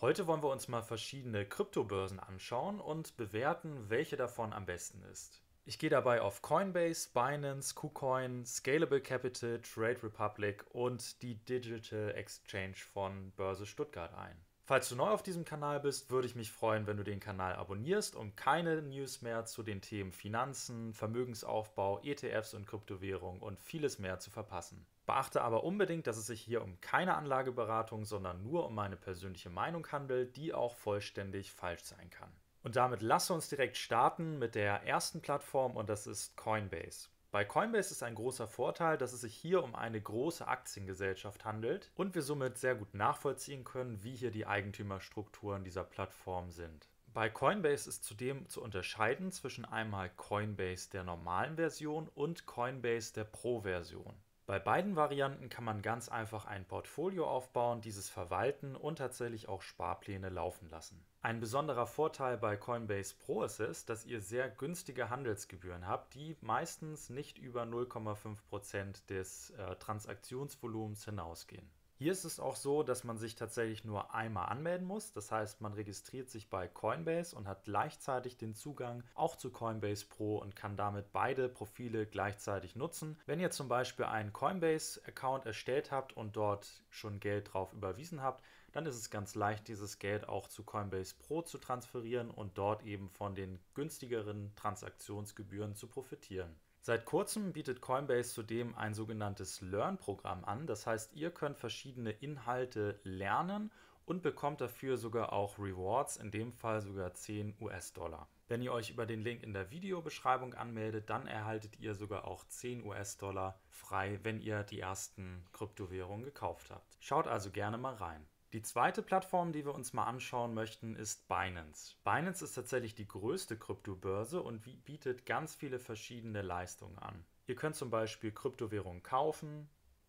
Heute wollen wir uns mal verschiedene Kryptobörsen anschauen und bewerten, welche davon am besten ist. Ich gehe dabei auf Coinbase, Binance, KuCoin, Scalable Capital, Trade Republic und die Digital Exchange von Börse Stuttgart ein. Falls du neu auf diesem Kanal bist, würde ich mich freuen, wenn du den Kanal abonnierst, um keine News mehr zu den Themen Finanzen, Vermögensaufbau, ETFs und Kryptowährung und vieles mehr zu verpassen. Beachte aber unbedingt, dass es sich hier um keine Anlageberatung, sondern nur um meine persönliche Meinung handelt, die auch vollständig falsch sein kann. Und damit lasse uns direkt starten mit der ersten Plattform und das ist Coinbase. Bei Coinbase ist ein großer Vorteil, dass es sich hier um eine große Aktiengesellschaft handelt und wir somit sehr gut nachvollziehen können, wie hier die Eigentümerstrukturen dieser Plattform sind. Bei Coinbase ist zudem zu unterscheiden zwischen einmal Coinbase der normalen Version und Coinbase der Pro-Version. Bei beiden Varianten kann man ganz einfach ein Portfolio aufbauen, dieses verwalten und tatsächlich auch Sparpläne laufen lassen. Ein besonderer Vorteil bei Coinbase Pro ist es, dass ihr sehr günstige Handelsgebühren habt, die meistens nicht über 0,5% des äh, Transaktionsvolumens hinausgehen. Hier ist es auch so, dass man sich tatsächlich nur einmal anmelden muss. Das heißt, man registriert sich bei Coinbase und hat gleichzeitig den Zugang auch zu Coinbase Pro und kann damit beide Profile gleichzeitig nutzen. Wenn ihr zum Beispiel einen Coinbase-Account erstellt habt und dort schon Geld drauf überwiesen habt, dann ist es ganz leicht, dieses Geld auch zu Coinbase Pro zu transferieren und dort eben von den günstigeren Transaktionsgebühren zu profitieren. Seit kurzem bietet Coinbase zudem ein sogenanntes Learn-Programm an. Das heißt, ihr könnt verschiedene Inhalte lernen und bekommt dafür sogar auch Rewards, in dem Fall sogar 10 US-Dollar. Wenn ihr euch über den Link in der Videobeschreibung anmeldet, dann erhaltet ihr sogar auch 10 US-Dollar frei, wenn ihr die ersten Kryptowährungen gekauft habt. Schaut also gerne mal rein. Die zweite Plattform, die wir uns mal anschauen möchten, ist Binance. Binance ist tatsächlich die größte Kryptobörse und bietet ganz viele verschiedene Leistungen an. Ihr könnt zum Beispiel Kryptowährungen kaufen,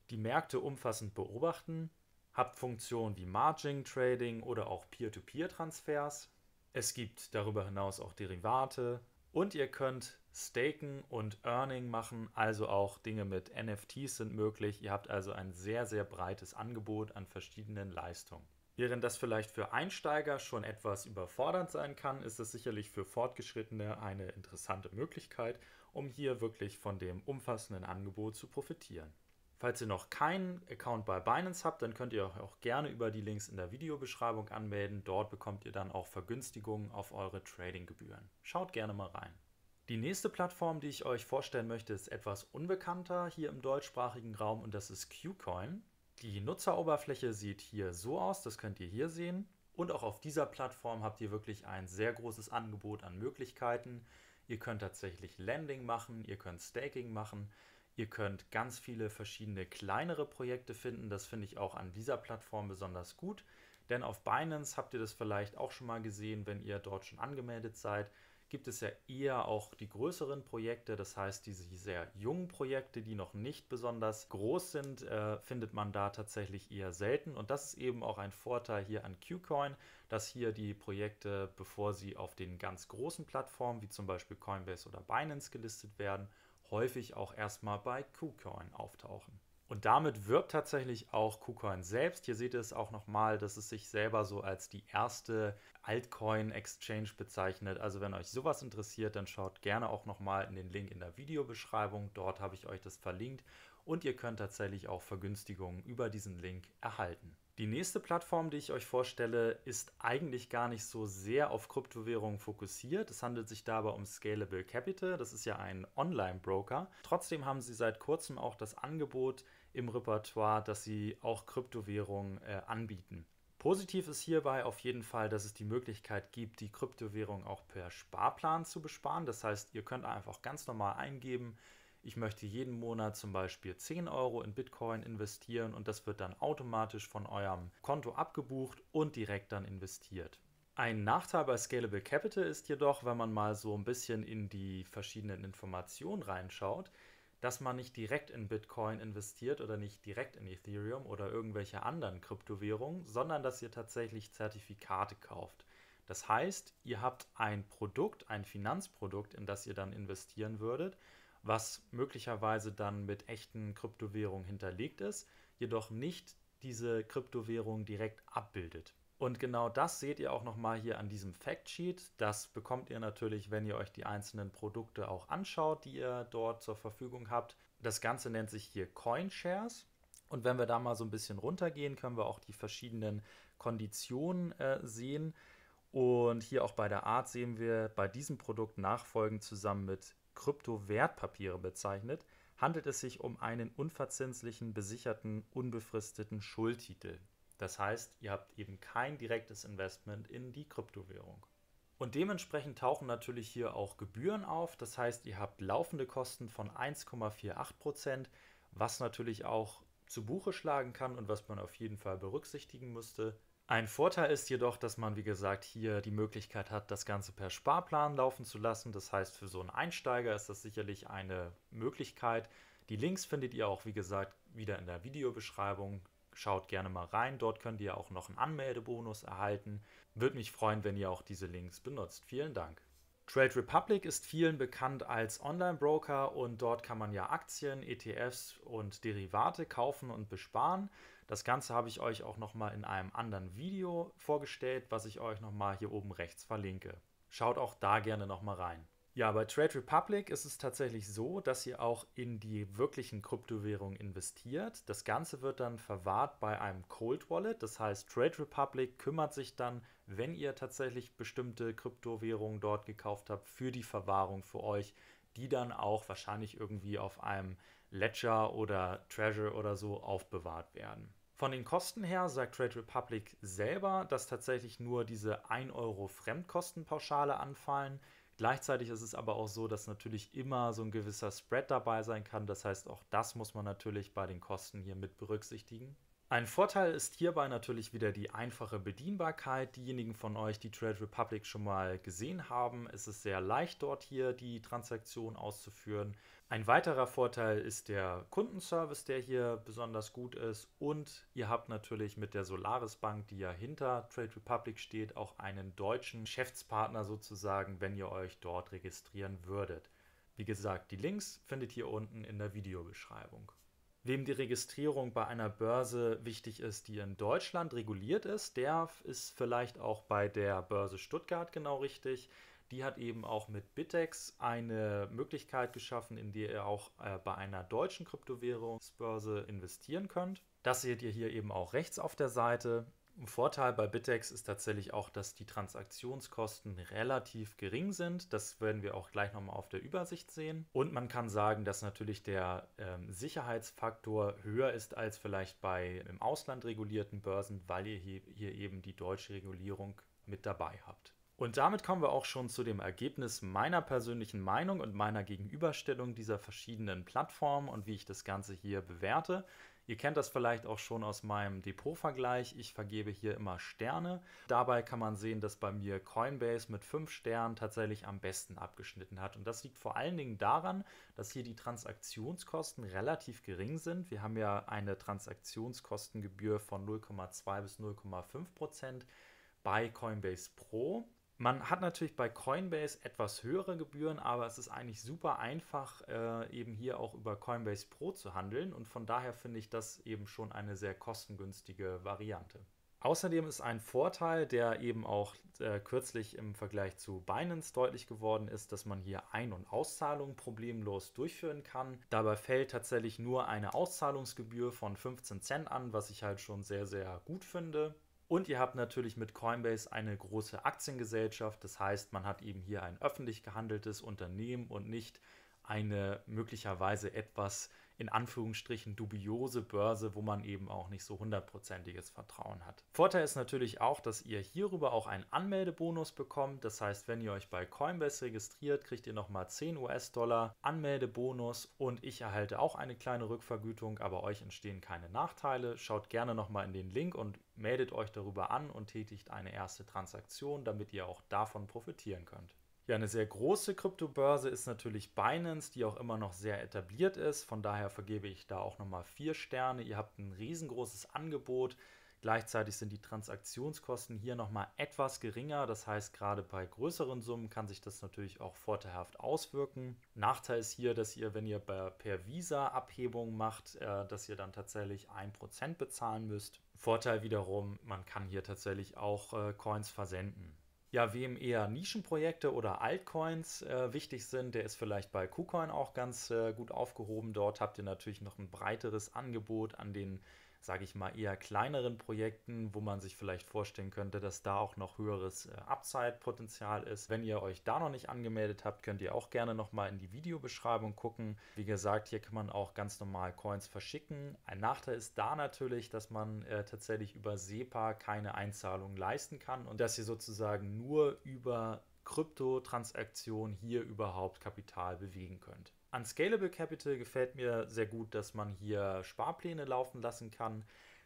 die Märkte umfassend beobachten, habt Funktionen wie Margin Trading oder auch Peer-to-Peer-Transfers. Es gibt darüber hinaus auch Derivate und ihr könnt Staken und Earning machen, also auch Dinge mit NFTs sind möglich. Ihr habt also ein sehr, sehr breites Angebot an verschiedenen Leistungen. Während das vielleicht für Einsteiger schon etwas überfordernd sein kann, ist es sicherlich für Fortgeschrittene eine interessante Möglichkeit, um hier wirklich von dem umfassenden Angebot zu profitieren. Falls ihr noch keinen Account bei Binance habt, dann könnt ihr euch auch gerne über die Links in der Videobeschreibung anmelden. Dort bekommt ihr dann auch Vergünstigungen auf eure Tradinggebühren. Schaut gerne mal rein. Die nächste Plattform, die ich euch vorstellen möchte, ist etwas unbekannter hier im deutschsprachigen Raum und das ist Qcoin. Die Nutzeroberfläche sieht hier so aus, das könnt ihr hier sehen. Und auch auf dieser Plattform habt ihr wirklich ein sehr großes Angebot an Möglichkeiten. Ihr könnt tatsächlich Landing machen, ihr könnt Staking machen, ihr könnt ganz viele verschiedene kleinere Projekte finden. Das finde ich auch an dieser Plattform besonders gut. Denn auf Binance habt ihr das vielleicht auch schon mal gesehen, wenn ihr dort schon angemeldet seid gibt es ja eher auch die größeren Projekte, das heißt diese sehr jungen Projekte, die noch nicht besonders groß sind, äh, findet man da tatsächlich eher selten. Und das ist eben auch ein Vorteil hier an Qcoin, dass hier die Projekte, bevor sie auf den ganz großen Plattformen wie zum Beispiel Coinbase oder Binance gelistet werden, häufig auch erstmal bei QCoin auftauchen. Und damit wirbt tatsächlich auch KuCoin selbst. Hier seht ihr es auch nochmal, dass es sich selber so als die erste Altcoin-Exchange bezeichnet. Also wenn euch sowas interessiert, dann schaut gerne auch nochmal in den Link in der Videobeschreibung. Dort habe ich euch das verlinkt und ihr könnt tatsächlich auch Vergünstigungen über diesen Link erhalten. Die nächste Plattform, die ich euch vorstelle, ist eigentlich gar nicht so sehr auf Kryptowährungen fokussiert. Es handelt sich dabei um Scalable Capital. Das ist ja ein Online-Broker. Trotzdem haben sie seit kurzem auch das Angebot im Repertoire, dass sie auch Kryptowährungen äh, anbieten. Positiv ist hierbei auf jeden Fall, dass es die Möglichkeit gibt, die Kryptowährung auch per Sparplan zu besparen. Das heißt, ihr könnt einfach ganz normal eingeben, ich möchte jeden Monat zum Beispiel 10 Euro in Bitcoin investieren und das wird dann automatisch von eurem Konto abgebucht und direkt dann investiert. Ein Nachteil bei Scalable Capital ist jedoch, wenn man mal so ein bisschen in die verschiedenen Informationen reinschaut, dass man nicht direkt in Bitcoin investiert oder nicht direkt in Ethereum oder irgendwelche anderen Kryptowährungen, sondern dass ihr tatsächlich Zertifikate kauft. Das heißt, ihr habt ein Produkt, ein Finanzprodukt, in das ihr dann investieren würdet was möglicherweise dann mit echten Kryptowährungen hinterlegt ist, jedoch nicht diese Kryptowährung direkt abbildet. Und genau das seht ihr auch nochmal hier an diesem Factsheet. Das bekommt ihr natürlich, wenn ihr euch die einzelnen Produkte auch anschaut, die ihr dort zur Verfügung habt. Das Ganze nennt sich hier Coinshares. Und wenn wir da mal so ein bisschen runtergehen, können wir auch die verschiedenen Konditionen äh, sehen. Und hier auch bei der Art sehen wir bei diesem Produkt nachfolgend zusammen mit Kryptowertpapiere bezeichnet, handelt es sich um einen unverzinslichen, besicherten, unbefristeten Schuldtitel. Das heißt, ihr habt eben kein direktes Investment in die Kryptowährung. Und dementsprechend tauchen natürlich hier auch Gebühren auf. Das heißt, ihr habt laufende Kosten von 1,48%, was natürlich auch zu Buche schlagen kann und was man auf jeden Fall berücksichtigen müsste. Ein Vorteil ist jedoch, dass man, wie gesagt, hier die Möglichkeit hat, das Ganze per Sparplan laufen zu lassen. Das heißt, für so einen Einsteiger ist das sicherlich eine Möglichkeit. Die Links findet ihr auch, wie gesagt, wieder in der Videobeschreibung. Schaut gerne mal rein. Dort könnt ihr auch noch einen Anmeldebonus erhalten. Würde mich freuen, wenn ihr auch diese Links benutzt. Vielen Dank. Trade Republic ist vielen bekannt als Online-Broker und dort kann man ja Aktien, ETFs und Derivate kaufen und besparen. Das Ganze habe ich euch auch nochmal in einem anderen Video vorgestellt, was ich euch nochmal hier oben rechts verlinke. Schaut auch da gerne nochmal rein. Ja, bei Trade Republic ist es tatsächlich so, dass ihr auch in die wirklichen Kryptowährungen investiert. Das Ganze wird dann verwahrt bei einem Cold Wallet. Das heißt, Trade Republic kümmert sich dann, wenn ihr tatsächlich bestimmte Kryptowährungen dort gekauft habt, für die Verwahrung für euch, die dann auch wahrscheinlich irgendwie auf einem Ledger oder Treasure oder so aufbewahrt werden. Von den Kosten her sagt Trade Republic selber, dass tatsächlich nur diese 1 Euro Fremdkostenpauschale anfallen. Gleichzeitig ist es aber auch so, dass natürlich immer so ein gewisser Spread dabei sein kann. Das heißt, auch das muss man natürlich bei den Kosten hier mit berücksichtigen. Ein Vorteil ist hierbei natürlich wieder die einfache Bedienbarkeit. Diejenigen von euch, die Trade Republic schon mal gesehen haben, ist es sehr leicht dort hier die Transaktion auszuführen. Ein weiterer Vorteil ist der Kundenservice, der hier besonders gut ist. Und ihr habt natürlich mit der Solaris Bank, die ja hinter Trade Republic steht, auch einen deutschen Geschäftspartner sozusagen, wenn ihr euch dort registrieren würdet. Wie gesagt, die Links findet ihr unten in der Videobeschreibung. Wem die Registrierung bei einer Börse wichtig ist, die in Deutschland reguliert ist, der ist vielleicht auch bei der Börse Stuttgart genau richtig. Die hat eben auch mit Bitex eine Möglichkeit geschaffen, in der ihr auch äh, bei einer deutschen Kryptowährungsbörse investieren könnt. Das seht ihr hier eben auch rechts auf der Seite. Ein Vorteil bei Bitex ist tatsächlich auch, dass die Transaktionskosten relativ gering sind. Das werden wir auch gleich nochmal auf der Übersicht sehen. Und man kann sagen, dass natürlich der ähm, Sicherheitsfaktor höher ist als vielleicht bei im Ausland regulierten Börsen, weil ihr hier, hier eben die deutsche Regulierung mit dabei habt. Und damit kommen wir auch schon zu dem Ergebnis meiner persönlichen Meinung und meiner Gegenüberstellung dieser verschiedenen Plattformen und wie ich das Ganze hier bewerte. Ihr kennt das vielleicht auch schon aus meinem Depot-Vergleich. Ich vergebe hier immer Sterne. Dabei kann man sehen, dass bei mir Coinbase mit 5 Sternen tatsächlich am besten abgeschnitten hat. Und das liegt vor allen Dingen daran, dass hier die Transaktionskosten relativ gering sind. Wir haben ja eine Transaktionskostengebühr von 0,2 bis 0,5 Prozent bei Coinbase Pro. Man hat natürlich bei Coinbase etwas höhere Gebühren, aber es ist eigentlich super einfach, äh, eben hier auch über Coinbase Pro zu handeln und von daher finde ich das eben schon eine sehr kostengünstige Variante. Außerdem ist ein Vorteil, der eben auch äh, kürzlich im Vergleich zu Binance deutlich geworden ist, dass man hier Ein- und Auszahlungen problemlos durchführen kann. Dabei fällt tatsächlich nur eine Auszahlungsgebühr von 15 Cent an, was ich halt schon sehr, sehr gut finde. Und ihr habt natürlich mit Coinbase eine große Aktiengesellschaft. Das heißt, man hat eben hier ein öffentlich gehandeltes Unternehmen und nicht eine möglicherweise etwas in Anführungsstrichen dubiose Börse, wo man eben auch nicht so hundertprozentiges Vertrauen hat. Vorteil ist natürlich auch, dass ihr hierüber auch einen Anmeldebonus bekommt. Das heißt, wenn ihr euch bei Coinbase registriert, kriegt ihr nochmal 10 US-Dollar Anmeldebonus und ich erhalte auch eine kleine Rückvergütung, aber euch entstehen keine Nachteile. Schaut gerne nochmal in den Link und meldet euch darüber an und tätigt eine erste Transaktion, damit ihr auch davon profitieren könnt. Ja, eine sehr große Kryptobörse ist natürlich Binance, die auch immer noch sehr etabliert ist. Von daher vergebe ich da auch nochmal vier Sterne. Ihr habt ein riesengroßes Angebot. Gleichzeitig sind die Transaktionskosten hier nochmal etwas geringer. Das heißt, gerade bei größeren Summen kann sich das natürlich auch vorteilhaft auswirken. Nachteil ist hier, dass ihr, wenn ihr per Visa Abhebung macht, äh, dass ihr dann tatsächlich 1% bezahlen müsst. Vorteil wiederum, man kann hier tatsächlich auch äh, Coins versenden ja, wem eher Nischenprojekte oder Altcoins äh, wichtig sind, der ist vielleicht bei KuCoin auch ganz äh, gut aufgehoben. Dort habt ihr natürlich noch ein breiteres Angebot an den sage ich mal, eher kleineren Projekten, wo man sich vielleicht vorstellen könnte, dass da auch noch höheres äh, Upside-Potenzial ist. Wenn ihr euch da noch nicht angemeldet habt, könnt ihr auch gerne nochmal in die Videobeschreibung gucken. Wie gesagt, hier kann man auch ganz normal Coins verschicken. Ein Nachteil ist da natürlich, dass man äh, tatsächlich über SEPA keine Einzahlung leisten kann und dass ihr sozusagen nur über Kryptotransaktionen hier überhaupt Kapital bewegen könnt. An Scalable Capital gefällt mir sehr gut, dass man hier Sparpläne laufen lassen kann.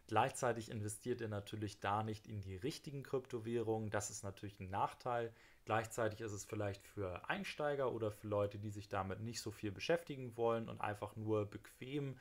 Gleichzeitig investiert ihr natürlich da nicht in die richtigen Kryptowährungen. Das ist natürlich ein Nachteil. Gleichzeitig ist es vielleicht für Einsteiger oder für Leute, die sich damit nicht so viel beschäftigen wollen und einfach nur bequem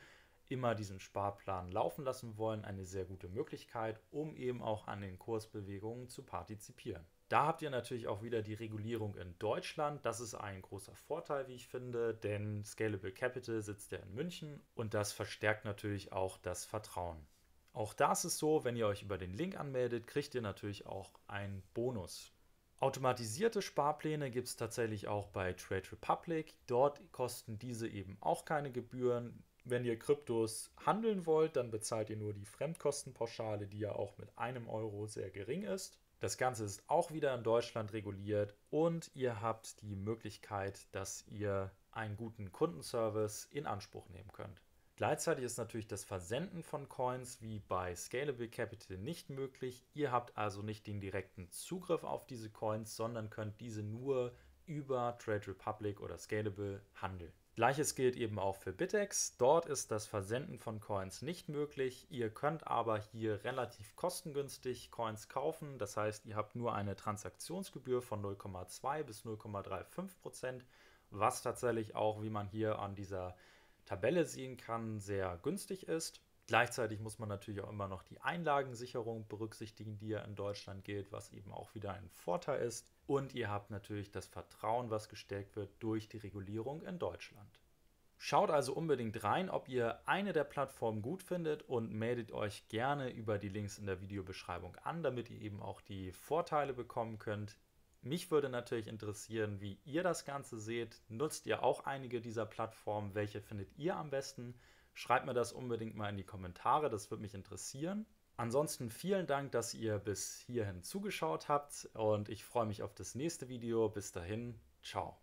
immer diesen Sparplan laufen lassen wollen, eine sehr gute Möglichkeit, um eben auch an den Kursbewegungen zu partizipieren. Da habt ihr natürlich auch wieder die Regulierung in Deutschland. Das ist ein großer Vorteil, wie ich finde, denn Scalable Capital sitzt ja in München und das verstärkt natürlich auch das Vertrauen. Auch das ist so, wenn ihr euch über den Link anmeldet, kriegt ihr natürlich auch einen Bonus. Automatisierte Sparpläne gibt es tatsächlich auch bei Trade Republic. Dort kosten diese eben auch keine Gebühren. Wenn ihr Kryptos handeln wollt, dann bezahlt ihr nur die Fremdkostenpauschale, die ja auch mit einem Euro sehr gering ist. Das Ganze ist auch wieder in Deutschland reguliert und ihr habt die Möglichkeit, dass ihr einen guten Kundenservice in Anspruch nehmen könnt. Gleichzeitig ist natürlich das Versenden von Coins wie bei Scalable Capital nicht möglich. Ihr habt also nicht den direkten Zugriff auf diese Coins, sondern könnt diese nur über Trade Republic oder Scalable handeln. Gleiches gilt eben auch für Bitex. Dort ist das Versenden von Coins nicht möglich. Ihr könnt aber hier relativ kostengünstig Coins kaufen. Das heißt, ihr habt nur eine Transaktionsgebühr von 0,2 bis 0,35 Prozent, was tatsächlich auch, wie man hier an dieser Tabelle sehen kann, sehr günstig ist. Gleichzeitig muss man natürlich auch immer noch die Einlagensicherung berücksichtigen, die ja in Deutschland gilt, was eben auch wieder ein Vorteil ist. Und ihr habt natürlich das Vertrauen, was gestärkt wird durch die Regulierung in Deutschland. Schaut also unbedingt rein, ob ihr eine der Plattformen gut findet und meldet euch gerne über die Links in der Videobeschreibung an, damit ihr eben auch die Vorteile bekommen könnt. Mich würde natürlich interessieren, wie ihr das Ganze seht. Nutzt ihr auch einige dieser Plattformen? Welche findet ihr am besten? Schreibt mir das unbedingt mal in die Kommentare, das würde mich interessieren. Ansonsten vielen Dank, dass ihr bis hierhin zugeschaut habt und ich freue mich auf das nächste Video. Bis dahin, ciao.